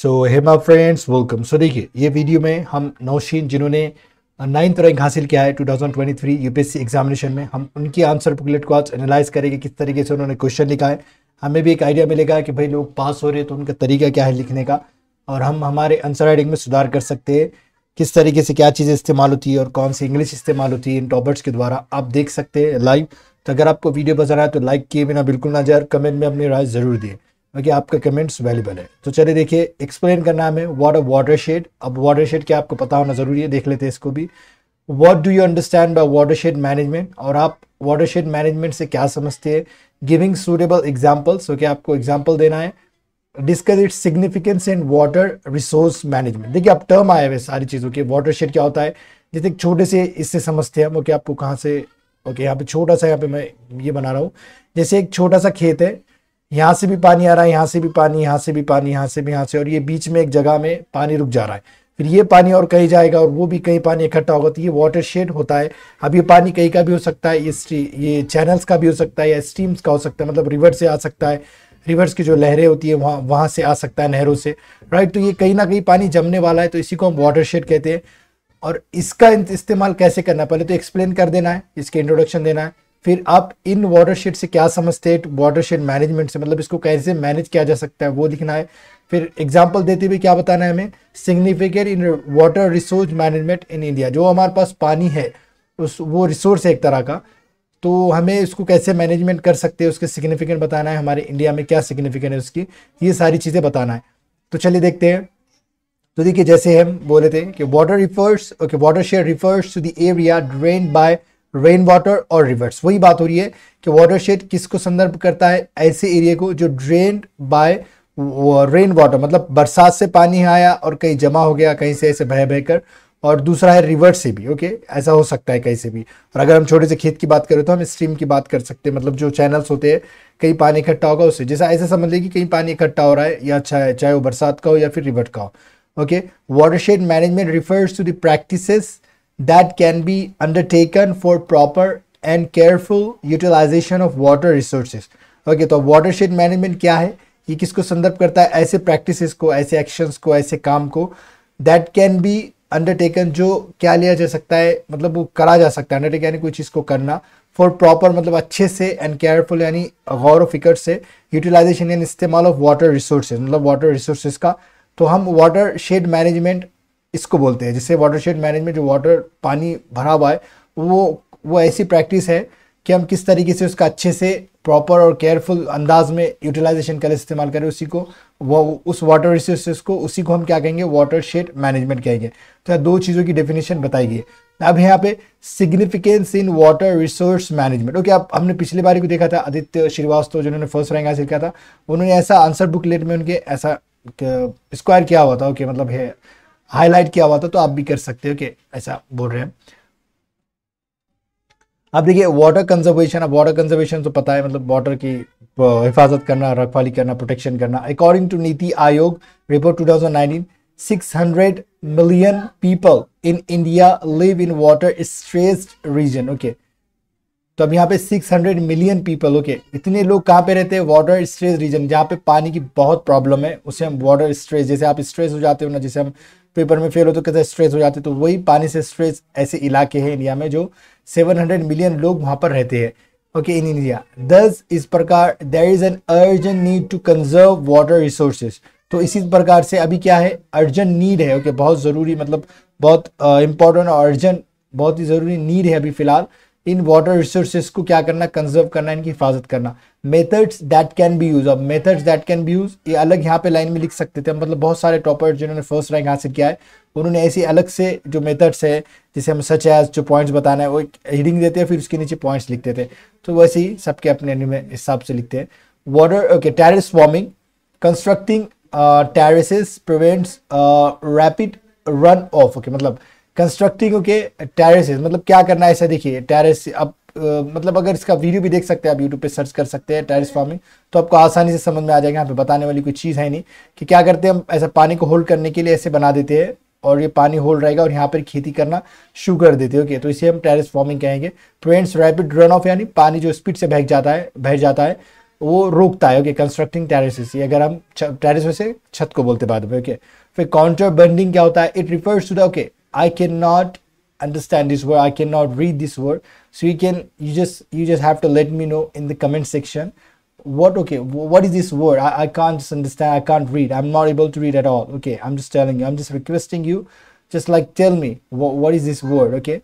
सो हेमा friends welcome so देखिए ये वीडियो में हम नौशीन जिन्होंने नाइन्थ रैंक हासिल किया है 2023 यूपीएससी एग्जामिनेशन में हम उनकी आंसर बुकलेट को आज एनालाइज करेंगे किस तरीके से उन्होंने क्वेश्चन लिखा है हमें भी एक आइडिया मिलेगा कि भाई लोग पास हो रहे तो उनका तरीका क्या है लिखने का और हम हमारे आंसर राइटिंग में सुधार कर सकते हैं किस तरीके से क्या चीज़ें इस्तेमाल होती है और कौन सी इंग्लिश इस्तेमाल होती है इन टॉपर्स के द्वारा आप देख सकते हैं लाइव तो अगर आपको वीडियो पसंद आए तो लाइक किए बिना बिल्कुल ना जाए कमेंट में अपनी राय ज़रूर दिए बाकी आपका कमेंट्स वैल्यूबल है तो चलिए देखिए एक्सप्लेन का नाम है वॉट अ वाटर शेड अब वाटर शेड क्या आपको पता होना ज़रूरी है देख लेते हैं इसको भी what do you understand by watershed management और आप वाटर शेड मैनेजमेंट से क्या समझते हैं गिविंग सूटेबल एग्जाम्पल सो क्या आपको एग्जाम्पल देना है discuss its significance in water resource management देखिए अब टर्म आए हुए सारी चीज़ों के वाटर शेड क्या होता है जैसे एक छोटे से इससे समझते हैं हम ओके आपको कहाँ से ओके यहाँ पे छोटा सा यहाँ पे मैं ये बना रहा हूँ जैसे एक छोटा सा खेत है यहाँ से भी पानी आ रहा है यहाँ से भी पानी यहाँ से भी पानी यहाँ से भी यहाँ से और ये बीच में एक जगह में पानी रुक जा रहा है फिर ये पानी और कहीं जाएगा और वो भी कहीं पानी इकट्ठा होगा तो ये वाटर शेड होता है अब ये पानी कहीं का भी हो सकता है ये ये चैनल्स का भी हो सकता है या स्ट्रीम्स का हो सकता है मतलब रिवर से आ सकता है रिवर्स की जो लहरें होती है वहाँ वहाँ से आ सकता है नहरों से राइट तो ये कहीं ना कहीं पानी जमने वाला है तो इसी को हम वाटर शेड कहते हैं और इसका इस्तेमाल कैसे करना पहले तो एक्सप्लेन कर देना है इसके इंट्रोडक्शन देना है फिर आप इन वाटरशेड से क्या समझते हैं वाटरशेड मैनेजमेंट से मतलब इसको कैसे मैनेज किया जा सकता है वो लिखना है फिर एग्जाम्पल देते हुए क्या बताना है हमें significant in water resource management in India जो हमारे पास पानी है उस वो रिसोर्स है एक तरह का तो हमें इसको कैसे मैनेजमेंट कर सकते हैं उसके सिग्निफिकेंट बताना है हमारे इंडिया में क्या सिग्निफिकेंट है उसकी ये सारी चीज़ें बताना है तो चलिए देखते हैं तो देखिए जैसे हम बोले थे कि water refers okay watershed refers to the area drain by rain water और रिवर्स वही बात हो रही है कि वाटर शेड किसको संदर्भ करता है ऐसे एरिया को जो ड्रेन बाय रेन वाटर मतलब बरसात से पानी आया और कहीं जमा हो गया कहीं से ऐसे बह बहकर और दूसरा है रिवर्स से भी ओके ऐसा हो सकता है कहीं से भी और अगर हम छोटे से खेत की बात करें तो हम स्ट्रीम की बात कर सकते हैं मतलब जो चैनल्स होते हैं कहीं पानी इकट्ठा होगा उससे जैसा ऐसा समझ लें कि कहीं पानी इकट्ठा हो रहा है या अच्छा है चाहे वो बरसात का हो या फिर रिवर का हो okay watershed management refers to the practices that can be undertaken for proper and careful utilization of water resources. Okay okay, तो वाटरशेड मैनेजमेंट क्या है ये किसको संदर्भ करता है ऐसे प्रैक्टिसेस को ऐसे एक्शंस को ऐसे काम को दैट कैन बी अंडरटेकन जो क्या लिया जा सकता है मतलब वो करा जा सकता है अंडरटेक यानी कोई चीज़ को करना फॉर प्रॉपर मतलब अच्छे से एंड केयरफुल यानी गौर फिकर से यूटिलाइजेशन यानी इस्तेमाल ऑफ वाटर रिसोर्सेज मतलब वाटर रिसोर्सेज का तो हम वाटर शेड मैनेजमेंट इसको बोलते हैं जिससे वाटर शेड मैनेजमेंट जो वाटर पानी भरा हुआ है वो वो ऐसी प्रैक्टिस है कि हम किस तरीके से उसका अच्छे से प्रॉपर और केयरफुल अंदाज में यूटिलाइजेशन करें इस्तेमाल करें उसी को वो उस वाटर रिसोर्सेज को उसी को हम क्या कहेंगे वाटर शेड मैनेजमेंट कहेंगे तो यहाँ दो चीज़ों की डेफिनेशन बताई गई अब यहाँ पे significance in water resource management okay आप हमने पिछली बार को देखा था आदित्य श्रीवास्तव जिन्होंने फर्स्ट रैंक हासिल किया था उन्होंने ऐसा आंसर लेट में उनके ऐसा स्क्वायर किया हुआ था ओके मतलब है हाईलाइट किया हुआ था तो आप भी कर सकते हो कि ऐसा बोल रहे हैं अब देखिए वाटर कंजर्वेशन अब वाटर कंजर्वेशन तो पता है मतलब वाटर की हिफाजत करना रखवाली करना प्रोटेक्शन करना according to NITI Aayog report 2019 600 million people in India live in water stressed region okay तो अब यहाँ पे 600 मिलियन पीपल ओके इतने लोग कहाँ पे रहते हैं वाटर स्ट्रेस रीजन जहाँ पे पानी की बहुत प्रॉब्लम है उसे हम वाटर स्ट्रेस जैसे आप स्ट्रेस हो जाते हो ना जैसे हम पेपर में फेल हो तो कैसे स्ट्रेस हो जाते तो वही पानी से स्ट्रेस ऐसे इलाके हैं इंडिया में जो 700 मिलियन लोग वहाँ पर रहते हैं ओके इन इंडिया दस इस प्रकार there is an urgent need to conserve water resources तो इसी प्रकार से अभी क्या है अर्जेंट नीड है ओके okay, बहुत ज़रूरी मतलब बहुत इंपॉर्टेंट और अर्जेंट बहुत ही ज़रूरी नीड है अभी फ़िलहाल इन वाटर रिसोर्सेज को क्या करना कंजर्व करना इनकी हिफाजत करना methods that can be use अब methods that can be use ये अलग यहाँ पे लाइन में लिख सकते थे मतलब बहुत सारे टॉपर्स जिन्होंने फर्स्ट रैंक हासिल किया है उन्होंने ऐसे अलग से जो मेथड्स है जैसे हम सच एज जो पॉइंट्स बताना है वो एक हेडिंग देते हैं फिर उसके नीचे पॉइंट्स लिखते थे तो वैसे ही सबके अपने हिसाब से लिखते हैं water okay terrace farming constructing terrace prevents rapid runoff okay मतलब कंस्ट्रक्टिंग ओके टेरेसेस मतलब क्या करना है ऐसा देखिए टेरेस अब मतलब अगर इसका वीडियो भी देख सकते हैं आप यूट्यूब पे सर्च कर सकते हैं टेरिस फार्मिंग तो आपको आसानी से समझ में आ जाएगा यहाँ पे बताने वाली कोई चीज़ है नहीं कि क्या करते हैं हम ऐसा पानी को होल्ड करने के लिए ऐसे बना देते हैं और ये पानी होल्ड रहेगा और यहाँ पर खेती करना शुरू कर देते हैं ओके तो इसे हम टेरिस फार्मिंग कहेंगे प्रिवेंट्स रैपिड रन ऑफ यानी पानी जो स्पीड से बहक जाता है बह जाता है वो रोकता है ओके कंस्ट्रक्टिंग टेरिस ये अगर हम में से छत को बोलते बाद में ओके फिर काउंटर बर्निंग क्या होता है it refers to the okay I cannot understand this word. I cannot read this word. So you can you just you just have to let me know in the comment section what okay what is this word I, I can't just understand i can't read i'm not able to read at all okay i'm just telling you i'm just requesting you just like tell me what, what is this word okay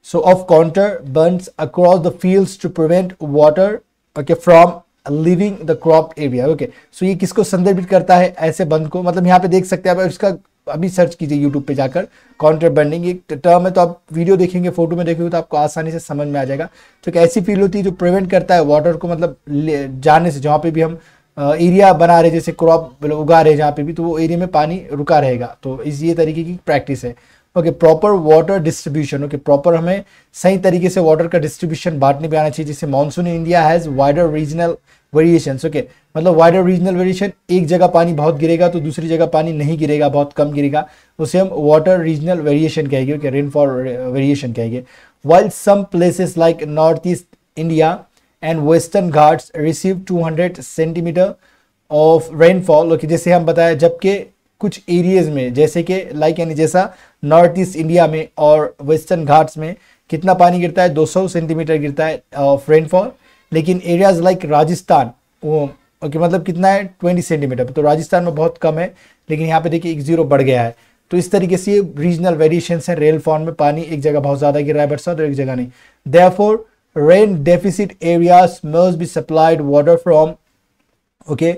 so of counter burns across the fields to prevent water okay from leaving the crop area okay so ये किसको संदर्भित करता है ऐसे बंद को मतलब यहाँ पे देख सकते हैं आप इसका अभी सर्च कीजिए यूट्यूब पे जाकर काउंटर बर्निंग एक टर्म है तो आप वीडियो देखेंगे फोटो में देखेंगे तो आपको आसानी से समझ में आ जाएगा तो एक ऐसी फील होती है जो प्रिवेंट करता है वाटर को मतलब जाने से जहाँ पे भी हम एरिया बना रहे जैसे क्रॉप मतलब उगा रहे जहाँ पे भी तो वो एरिया में पानी रुका रहेगा तो इस ये तरीके की प्रैक्टिस है okay proper water distribution okay proper हमें सही तरीके से वाटर का डिस्ट्रीब्यूशन बांटने भी आना चाहिए जैसे monsoon India has wider regional variation okay मतलब वाइडर रीजनल वेरिएशन एक जगह पानी बहुत गिरेगा तो दूसरी जगह पानी नहीं गिरेगा बहुत कम गिरेगा उसे हम वाटर रीजनल वेरिएशन कहेंगे ओके रेनफॉल वेरिएशन कहेंगे while some places like north east India and western Ghats receive 200 centimetre of rainfall okay जैसे हम बताया जबकि कुछ एरियाज में जैसे कि लाइक यानी जैसा नॉर्थ ईस्ट इंडिया में और वेस्टर्न घाट्स में कितना पानी गिरता है 200 सेंटीमीटर गिरता है ऑफ रेनफॉल लेकिन एरियाज लाइक राजस्थान वो ओके मतलब कितना है ट्वेंटी सेंटीमीटर तो राजस्थान में बहुत कम है लेकिन यहाँ पे देखिए एक जीरो बढ़ गया है तो इस तरीके से रीजनल वेरिएशन है रेल फॉर्म में पानी एक जगह बहुत ज़्यादा गिर रहा है बरसात और एक जगह नहीं therefore rain deficit areas must be supplied water from okay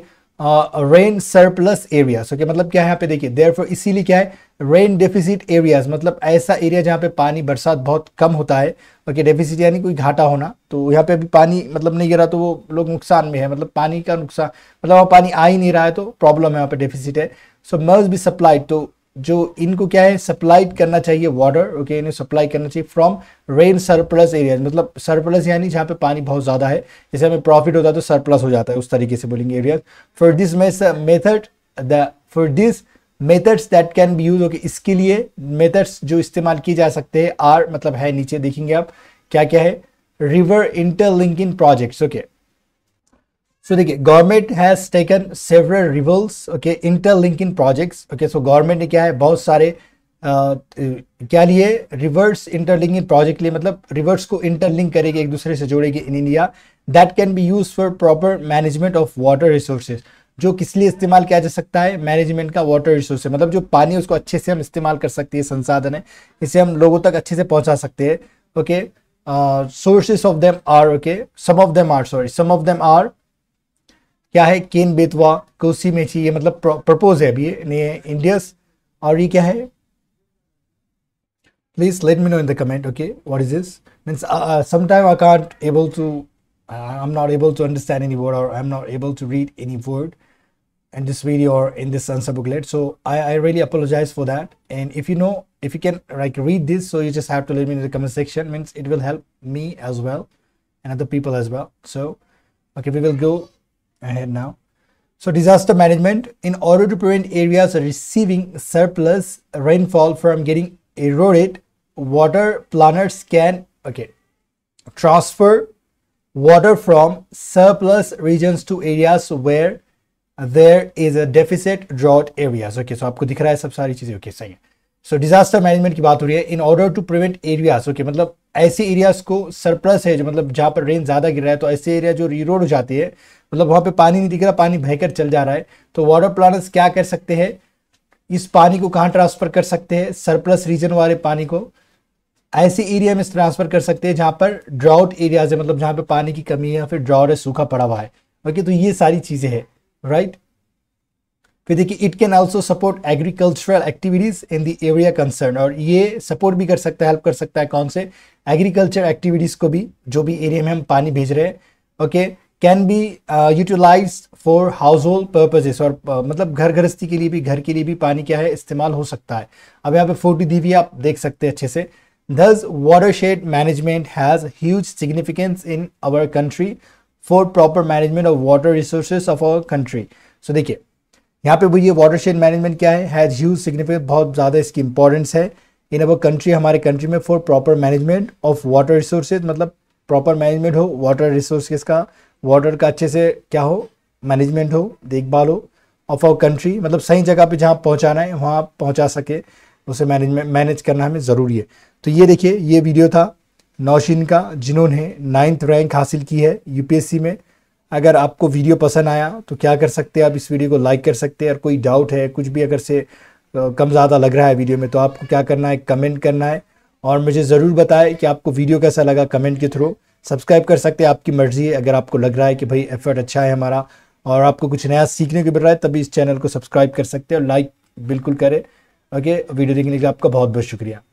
rain surplus areas okay मतलब क्या है यहाँ पे देखिए देयरफॉर इसीलिए क्या है रेन डेफिसिट एरियाज मतलब ऐसा एरिया जहाँ पे पानी बरसात बहुत कम होता है ओके डेफिसिट यानी कोई घाटा होना तो यहाँ पे अभी पानी मतलब नहीं गिरा तो वो लोग नुकसान में है मतलब पानी का नुकसान मतलब वहाँ पानी आ ही नहीं रहा है तो प्रॉब्लम है वहाँ पे डेफिसिट है सो मर्ज भी सप्लाइड तो जो इनको क्या है सप्लाइड करना चाहिए वाटर ओके इन्हें सप्लाई करना चाहिए फ्रॉम रेन सरप्लस एरियाज मतलब सरप्लस यानी जहाँ पे पानी बहुत ज़्यादा है जैसे हमें प्रॉफिट होता है तो सरप्लस हो जाता है उस तरीके से बोलेंगे areas for this method the for this methods that can be use okay इसके लिए मेथड्स जो इस्तेमाल किए जा सकते हैं आर मतलब है नीचे देखेंगे आप क्या क्या है river in projects okay so देखिए government has taken several rivers okay in projects okay so government ने क्या है बहुत सारे Uh, क्या लिए रिवर्स इन प्रोजेक्ट लिए मतलब रिवर्स को इंटरलिंक करेगी एक दूसरे से जोड़ेगी in India that can be use for proper management of water resources जो किस लिए इस्तेमाल किया जा सकता है मैनेजमेंट का वाटर रिसोर्स है मतलब जो पानी उसको अच्छे से हम इस्तेमाल कर सकते हैं संसाधन है इसे हम लोगों तक अच्छे से पहुंचा सकते हैं okay sources of them are okay some of them are sorry some of them are क्या है केन बेतवा कोसी मेची ये मतलब प्रपोज है अभी ये इंडियस और ये क्या है please let me know in the comment okay what is this means I uh, uh, sometime able to I am not able to understand any word और I am not able to read any word in this video or in this answer booklet so I, I really apologize for that and if you know if you can like read this so you just have to leave me in the comment section means it will help me as well and other people as well so okay we will go ahead now so disaster management in order to prevent areas receiving surplus rainfall from getting eroded water planners can okay transfer water from surplus regions to areas where there is a deficit drought areas okay so आपको दिख रहा है सब सारी चीज़ें okay okay, सही है सो disaster management की बात हो रही है in order to prevent areas okay मतलब ऐसे एरियाज को सरप्लस है जो मतलब जहां पर रेन ज़्यादा गिर रहा है तो ऐसे एरिया जो रीरोड हो जाती है मतलब वहां पे पानी नहीं दिख रहा पानी बहकर चल जा रहा है तो वाटर प्लानर्स क्या कर सकते हैं इस पानी को कहाँ ट्रांसफ़र कर सकते हैं सरप्लस रीजन वाले पानी को ऐसे एरिया में ट्रांसफ़र कर सकते हैं जहां पर ड्राउट एरियाज है मतलब जहां पर पानी की कमी है या फिर ड्राउट है सूखा पड़ा हुआ है ओके तो ये सारी चीज़ें हैं right? फिर देखिए it can also support agricultural activities in the area concern और ये सपोर्ट भी कर सकता है हेल्प कर सकता है कौन से एग्रीकल्चर एक्टिविटीज को भी जो भी एरिया में हम पानी भेज रहे हैं okay can be utilize for household purposes और uh, मतलब घर गृहस्थी के लिए भी घर के लिए भी पानी क्या है इस्तेमाल हो सकता है अब यहाँ पे फोटो दी हुई आप देख सकते हैं अच्छे से thus watershed management has huge significance in our country for proper management of water resources of our country so देखिए यहाँ पे बोलिए वाटर शेड मैनेजमेंट क्या है हैज़ ह्यूज सिग्निफिकेंट बहुत ज़्यादा इसकी इंपॉर्टेंस है इन अवर कंट्री हमारे कंट्री में for proper management of water resources मतलब प्रॉपर मैनेजमेंट हो वाटर रिसोर्सेज का वाटर का अच्छे से क्या हो मैनेजमेंट हो देखभाल हो ऑफ आवर कंट्री मतलब सही जगह पे जहाँ पहुँचाना है वहाँ पहुँचा सके उसे मैनेजमेंट मैनेज करना हमें ज़रूरी है तो ये देखिए ये वीडियो था नौशीन का जिन्होंने नाइन्थ रैंक हासिल की है यूपीएससी में अगर आपको वीडियो पसंद आया तो क्या कर सकते हैं आप इस वीडियो को लाइक कर सकते हैं और कोई डाउट है कुछ भी अगर से कम ज़्यादा लग रहा है वीडियो में तो आपको क्या करना है कमेंट करना है और मुझे ज़रूर बताएं कि आपको वीडियो कैसा लगा कमेंट के थ्रू सब्सक्राइब कर सकते हैं आपकी मर्ज़ी है अगर आपको लग रहा है कि भाई एफर्ट अच्छा है हमारा और आपको कुछ नया सीखने को मिल रहा है तभी इस चैनल को सब्सक्राइब कर सकते हैं और लाइक बिल्कुल करें ओके वीडियो देखने के लिए आपका बहुत बहुत शुक्रिया